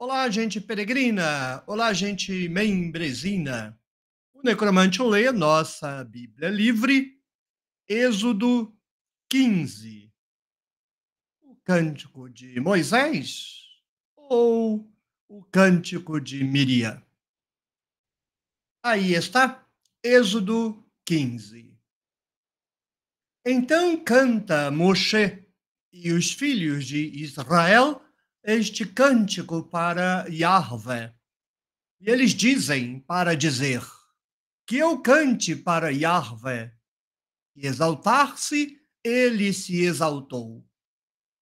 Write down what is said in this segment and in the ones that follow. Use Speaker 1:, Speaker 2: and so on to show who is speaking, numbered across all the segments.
Speaker 1: Olá, gente peregrina! Olá, gente membresina! O Necromante lê nossa Bíblia livre, Êxodo 15. O Cântico de Moisés ou o Cântico de Miriam? Aí está, Êxodo 15. Então canta Moshe e os filhos de Israel este cântico para Yahvé. E eles dizem para dizer: Que eu cante para Yahvé. E exaltar-se, ele se exaltou.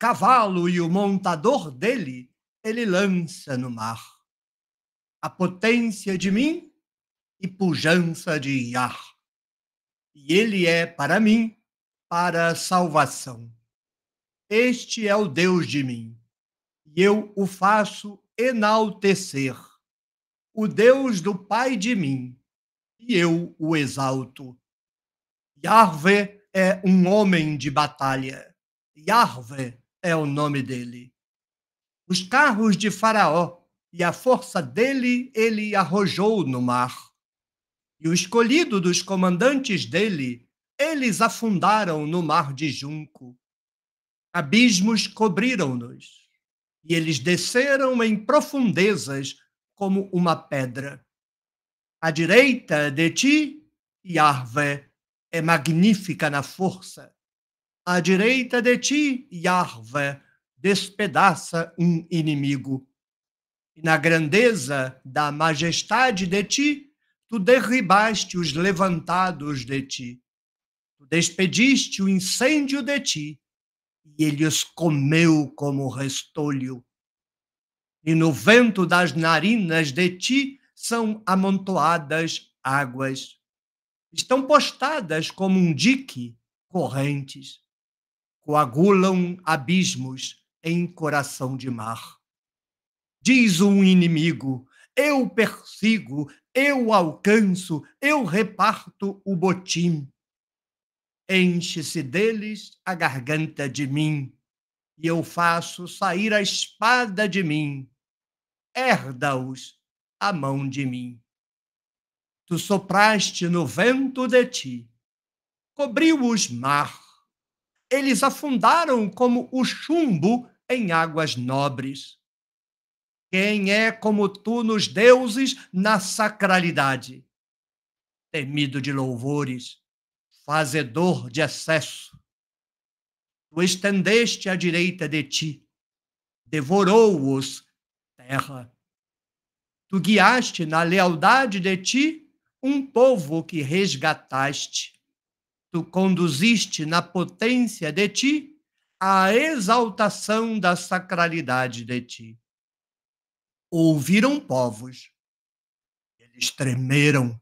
Speaker 1: Cavalo e o montador dele, ele lança no mar. A potência de mim e pujança de Yah. E ele é para mim, para salvação. Este é o Deus de mim e eu o faço enaltecer. O Deus do Pai de mim, e eu o exalto. Yahvé é um homem de batalha. Yahvé é o nome dele. Os carros de Faraó e a força dele ele arrojou no mar. E o escolhido dos comandantes dele, eles afundaram no mar de junco. Abismos cobriram-nos e eles desceram em profundezas como uma pedra. À direita de ti, Yahvé é magnífica na força. À direita de ti, Yahvé despedaça um inimigo. E na grandeza da majestade de ti, tu derribaste os levantados de ti. Tu despediste o incêndio de ti e ele os comeu como restolho. E no vento das narinas de ti são amontoadas águas. Estão postadas como um dique correntes. Coagulam abismos em coração de mar. Diz um inimigo: Eu persigo, eu alcanço, eu reparto o botim. Enche-se deles a garganta de mim, e eu faço sair a espada de mim. Herda-os a mão de mim. Tu sopraste no vento de ti, cobriu-os mar. Eles afundaram como o chumbo em águas nobres. Quem é como tu nos deuses na sacralidade? Temido de louvores, fazedor de excesso. Tu estendeste à direita de ti, devorou-os, terra. Tu guiaste na lealdade de ti um povo que resgataste. Tu conduziste na potência de ti a exaltação da sacralidade de ti. Ouviram povos, eles tremeram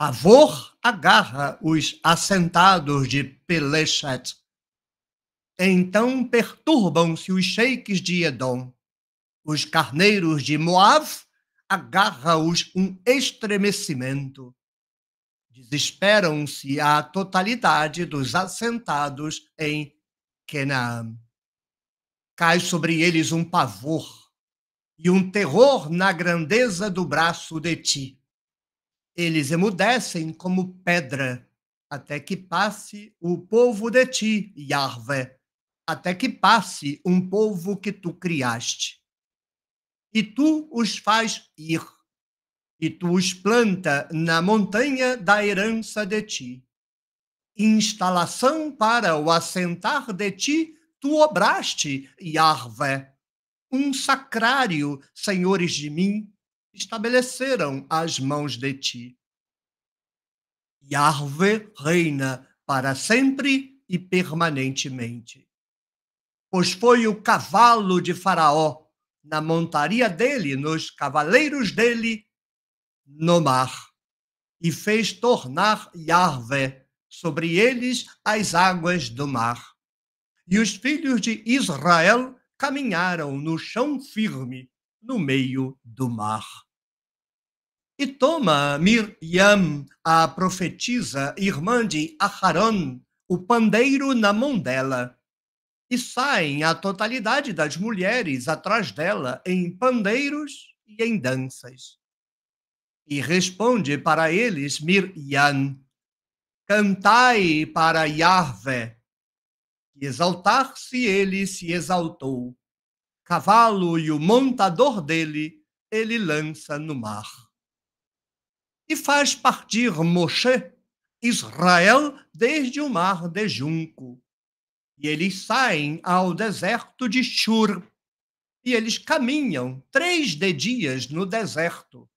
Speaker 1: Pavor agarra os assentados de Pelechet. Então perturbam-se os sheikhs de Edom. Os carneiros de Moab agarra-os um estremecimento. Desesperam-se a totalidade dos assentados em Canaã. Cai sobre eles um pavor e um terror na grandeza do braço de ti eles emudecem como pedra, até que passe o povo de ti, Yarvé, até que passe um povo que tu criaste. E tu os faz ir, e tu os planta na montanha da herança de ti. Instalação para o assentar de ti, tu obraste, Yarvé. Um sacrário, senhores de mim, estabeleceram as mãos de ti. Yahvé reina para sempre e permanentemente. Pois foi o cavalo de Faraó, na montaria dele, nos cavaleiros dele, no mar, e fez tornar Yahvé sobre eles as águas do mar. E os filhos de Israel caminharam no chão firme, no meio do mar. E toma Miriam, a profetisa, irmã de Aharon, o pandeiro na mão dela. E saem a totalidade das mulheres atrás dela em pandeiros e em danças. E responde para eles Miriam: Cantai para Yahvé, que exaltar-se ele se exaltou cavalo e o montador dele, ele lança no mar. E faz partir Moshe, Israel, desde o mar de Junco. E eles saem ao deserto de Shur. E eles caminham três de dias no deserto.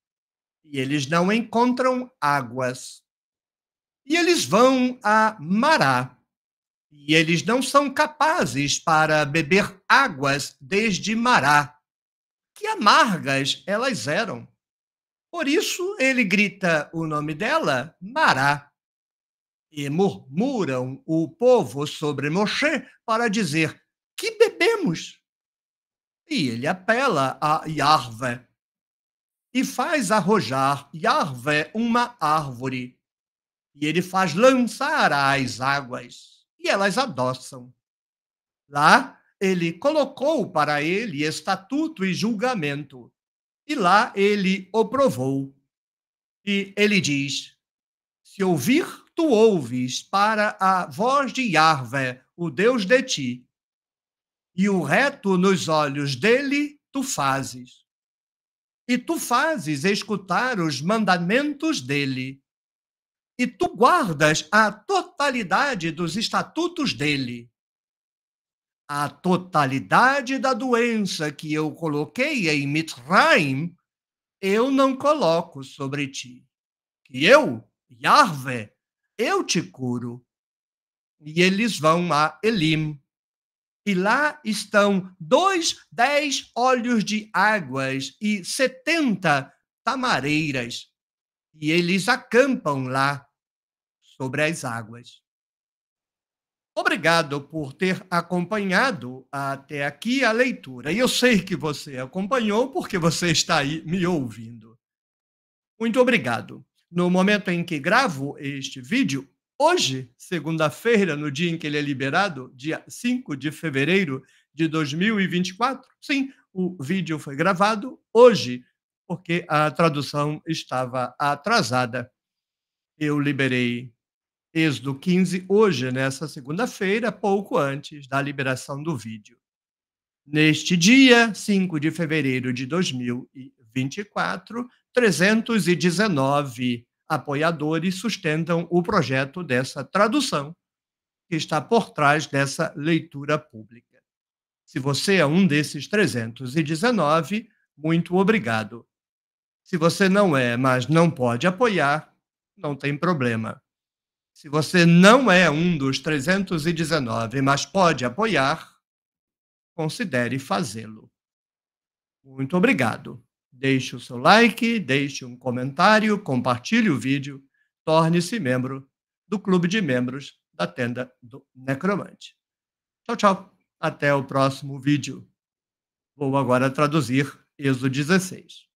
Speaker 1: E eles não encontram águas. E eles vão a Mará, e eles não são capazes para beber águas desde Mará. Que amargas elas eram. Por isso ele grita o nome dela, Mará. E murmuram o povo sobre Moshe para dizer: Que bebemos? E ele apela a Yahvé e faz arrojar Yahvé uma árvore. E ele faz lançar as águas e elas adoçam. Lá, ele colocou para ele estatuto e julgamento, e lá ele o provou. E ele diz: Se ouvir, tu ouves para a voz de Yahvé, o Deus de ti, e o reto nos olhos dele tu fazes. E tu fazes escutar os mandamentos dele, e tu guardas a totalidade dos estatutos dele. A totalidade da doença que eu coloquei em Mitraim, eu não coloco sobre ti. Que eu, Yahvé, eu te curo. E eles vão a Elim. E lá estão dois dez olhos de águas e setenta tamareiras. E eles acampam lá sobre as águas. Obrigado por ter acompanhado até aqui a leitura. E eu sei que você acompanhou porque você está aí me ouvindo. Muito obrigado. No momento em que gravo este vídeo, hoje, segunda-feira, no dia em que ele é liberado, dia 5 de fevereiro de 2024, sim, o vídeo foi gravado hoje, porque a tradução estava atrasada. Eu liberei Êxodo 15, hoje, nessa segunda-feira, pouco antes da liberação do vídeo. Neste dia, 5 de fevereiro de 2024, 319 apoiadores sustentam o projeto dessa tradução, que está por trás dessa leitura pública. Se você é um desses 319, muito obrigado. Se você não é, mas não pode apoiar, não tem problema. Se você não é um dos 319, mas pode apoiar, considere fazê-lo. Muito obrigado. Deixe o seu like, deixe um comentário, compartilhe o vídeo, torne-se membro do clube de membros da tenda do Necromante. Tchau, tchau. Até o próximo vídeo. Vou agora traduzir Êxodo 16.